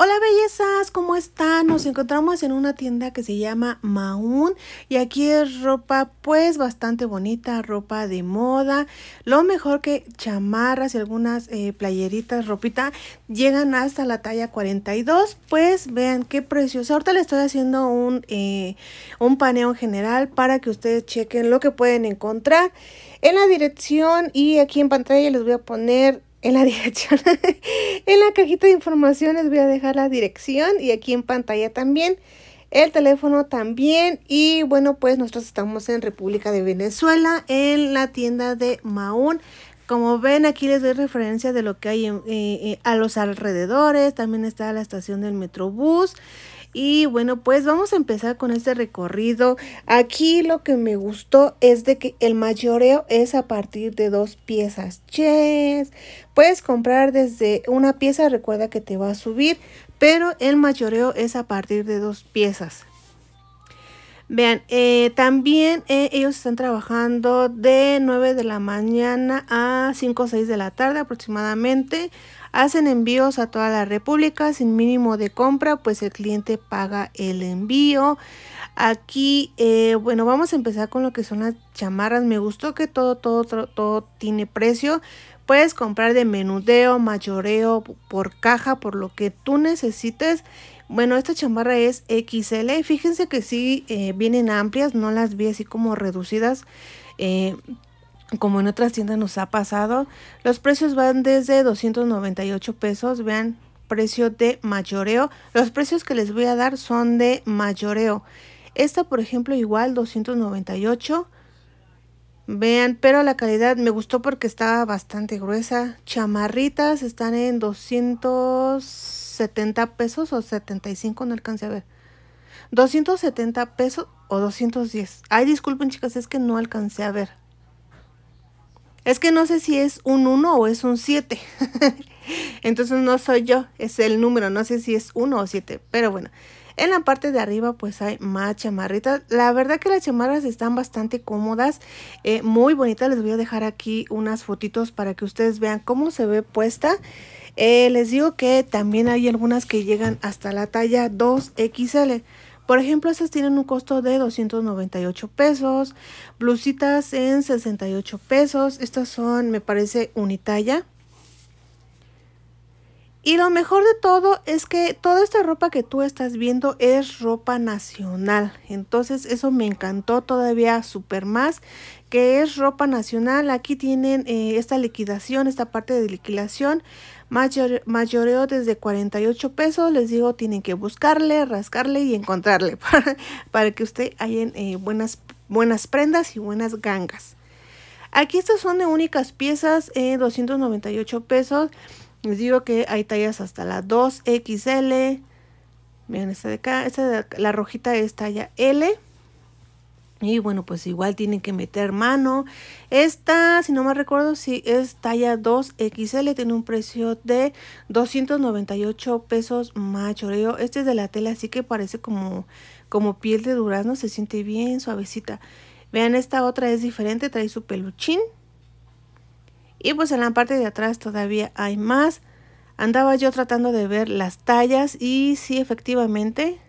Hola bellezas, ¿cómo están? Nos encontramos en una tienda que se llama Maun y aquí es ropa pues bastante bonita, ropa de moda, lo mejor que chamarras y algunas eh, playeritas, ropita, llegan hasta la talla 42, pues vean qué preciosa. Ahorita les estoy haciendo un, eh, un paneo en general para que ustedes chequen lo que pueden encontrar en la dirección y aquí en pantalla les voy a poner en la dirección. en la cajita de información les voy a dejar la dirección y aquí en pantalla también. El teléfono también. Y bueno, pues nosotros estamos en República de Venezuela, en la tienda de Maún. Como ven, aquí les doy referencia de lo que hay eh, eh, a los alrededores. También está la estación del Metrobús. Y bueno, pues vamos a empezar con este recorrido. Aquí lo que me gustó es de que el mayoreo es a partir de dos piezas. che Puedes comprar desde una pieza, recuerda que te va a subir, pero el mayoreo es a partir de dos piezas. Vean, eh, también eh, ellos están trabajando de 9 de la mañana a 5 o 6 de la tarde aproximadamente. Hacen envíos a toda la República sin mínimo de compra, pues el cliente paga el envío. Aquí, eh, bueno, vamos a empezar con lo que son las chamarras. Me gustó que todo, todo, todo, tiene precio. Puedes comprar de menudeo, mayoreo, por caja, por lo que tú necesites. Bueno, esta chamarra es XL. Fíjense que sí eh, vienen amplias, no las vi así como reducidas. Eh, como en otras tiendas nos ha pasado, los precios van desde 298 pesos, vean, precio de mayoreo. Los precios que les voy a dar son de mayoreo. Esta, por ejemplo, igual 298. Vean, pero la calidad me gustó porque estaba bastante gruesa. Chamarritas están en 270 pesos o 75, no alcancé a ver. 270 pesos o 210. Ay, disculpen chicas, es que no alcancé a ver. Es que no sé si es un 1 o es un 7. Entonces no soy yo, es el número, no sé si es 1 o 7, pero bueno. En la parte de arriba pues hay más chamarritas. La verdad que las chamarras están bastante cómodas, eh, muy bonitas. Les voy a dejar aquí unas fotitos para que ustedes vean cómo se ve puesta. Eh, les digo que también hay algunas que llegan hasta la talla 2XL. Por ejemplo, estas tienen un costo de 298 pesos, blusitas en 68 pesos, estas son, me parece, unitalla. Y lo mejor de todo es que toda esta ropa que tú estás viendo es ropa nacional. Entonces eso me encantó todavía súper más, que es ropa nacional. Aquí tienen eh, esta liquidación, esta parte de liquidación. Mayor, mayoreo desde 48 pesos. Les digo, tienen que buscarle, rascarle y encontrarle para, que usted hayan eh, buenas, buenas prendas y buenas gangas. Aquí estas son de únicas piezas, 298 eh, pesos. Les digo que hay tallas hasta la 2XL. Miren, esta de acá, esta de la rojita es talla L. Y bueno, pues igual tienen que meter mano. Esta, si no me recuerdo, si es talla 2XL, tiene un precio de 298 pesos más Este es de la tela, así que parece como, como piel de durazno, se siente bien suavecita. Vean, esta otra es diferente, trae su peluchín. Y pues en la parte de atrás todavía hay más. Andaba yo tratando de ver las tallas y sí, efectivamente,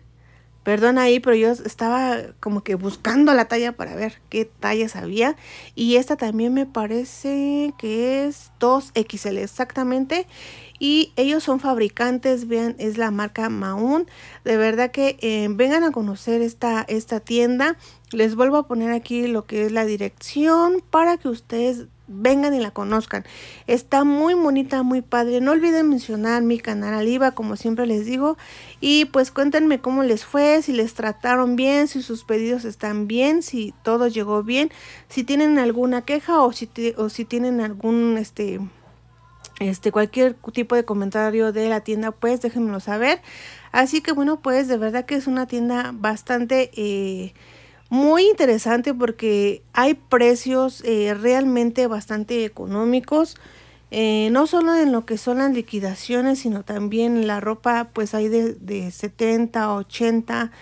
Perdón ahí, pero yo estaba como que buscando la talla para ver qué tallas había. Y esta también me parece que es 2XL exactamente. Y ellos son fabricantes, vean, es la marca Maun. De verdad que eh, vengan a conocer esta, esta tienda. Les vuelvo a poner aquí lo que es la dirección para que ustedes vengan y la conozcan. Está muy bonita, muy padre. No olviden mencionar mi canal Aliva, como siempre les digo. Y pues cuéntenme cómo les fue, si les trataron bien, si sus pedidos están bien, si todo llegó bien, si tienen alguna queja o si, o si tienen algún este este, cualquier tipo de comentario de la tienda, pues déjenmelo saber. Así que bueno, pues de verdad que es una tienda bastante eh, muy interesante porque hay precios eh, realmente bastante económicos. Eh, no solo en lo que son las liquidaciones, sino también la ropa, pues hay de, de 70, 80.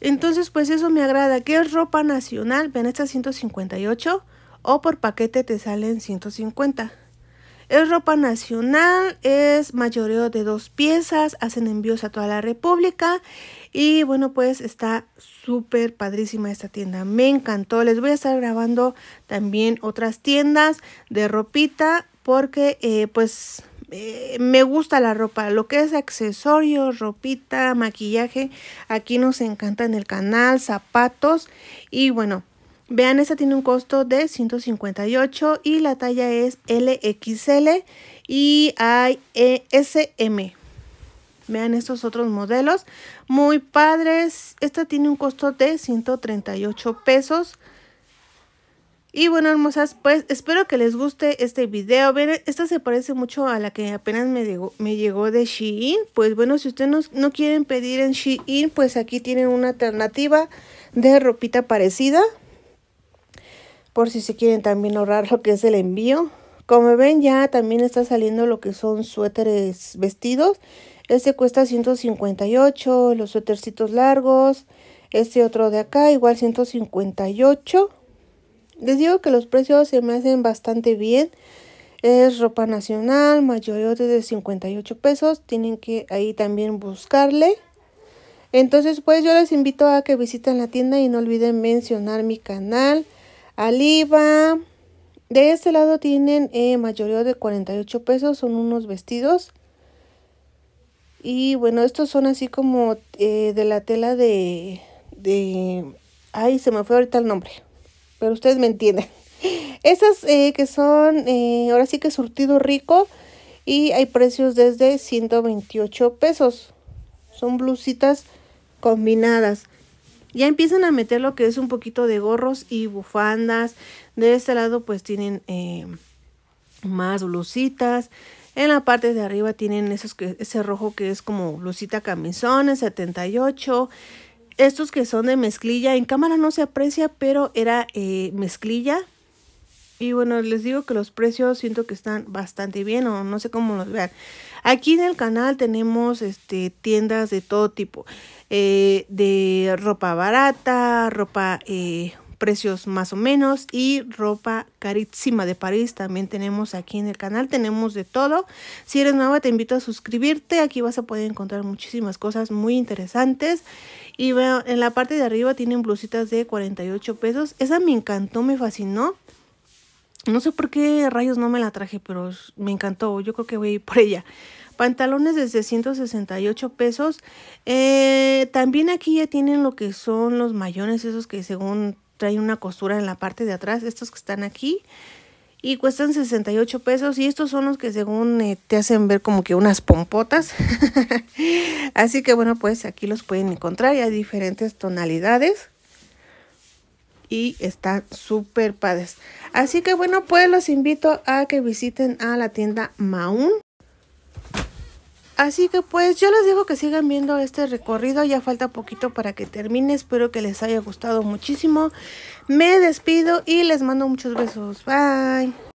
Entonces, pues eso me agrada. ¿Qué es ropa nacional? Ven, esta 158 o por paquete te salen 150. Es ropa nacional, es mayoreo de dos piezas, hacen envíos a toda la República y bueno, pues está súper padrísima esta tienda. Me encantó. Les voy a estar grabando también otras tiendas de ropita porque eh, pues eh, me gusta la ropa, lo que es accesorios, ropita, maquillaje, aquí nos encanta en el canal, zapatos y bueno, Vean, esta tiene un costo de 158 y la talla es LXL y hay e Vean estos otros modelos, muy padres. Esta tiene un costo de 138 pesos. Y bueno, hermosas, pues espero que les guste este video. esta se parece mucho a la que apenas me llegó, me llegó de Shein. Pues bueno, si ustedes no, no quieren pedir en Shein, pues aquí tienen una alternativa de ropita parecida por si se quieren también ahorrar lo que es el envío. Como ven ya también está saliendo lo que son suéteres vestidos. Este cuesta 158, los suétercitos largos. Este otro de acá igual 158. Les digo que los precios se me hacen bastante bien. Es ropa nacional, Mayor de 58 pesos. Tienen que ahí también buscarle. Entonces pues yo les invito a que visiten la tienda y no olviden mencionar mi canal Aliva, De este lado tienen eh, mayoría de 48 pesos, son unos vestidos. Y bueno, estos son así como eh, de la tela de, de... Ay, se me fue ahorita el nombre, pero ustedes me entienden. Esas eh, que son, ahora sí que surtido rico y hay precios desde 128 pesos. Son blusitas combinadas. Ya empiezan a meter lo que es un poquito de gorros y bufandas. De este lado pues tienen eh, más blusitas. En la parte de arriba tienen esos que, ese rojo que es como blusita camisones 78. Estos que son de mezclilla. En cámara no se aprecia, pero era eh, mezclilla. Y bueno, les digo que los precios siento que están bastante bien o no sé cómo los vean. Aquí en el canal tenemos este, tiendas de todo tipo. Eh, de ropa barata, ropa eh, precios más o menos y ropa carísima de París también tenemos aquí en el canal, tenemos de todo. Si eres nueva te invito a suscribirte, aquí vas a poder encontrar muchísimas cosas muy interesantes. Y en la parte de arriba tienen blusitas de 48 pesos, esa me encantó, me fascinó. No sé por qué rayos no me la traje, pero me encantó, yo creo que voy a ir por ella. Pantalones desde 168 pesos. Eh, también aquí ya tienen lo que son los mayones, esos que según traen una costura en la parte de atrás, estos que están aquí. Y cuestan 68 pesos. Y estos son los que según eh, te hacen ver como que unas pompotas. Así que bueno, pues aquí los pueden encontrar. Ya diferentes tonalidades y están súper padres. Así que bueno, pues los invito a que visiten a la tienda Maun. Así que pues yo les dejo que sigan viendo este recorrido, ya falta poquito para que termine, espero que les haya gustado muchísimo. Me despido y les mando muchos besos, bye.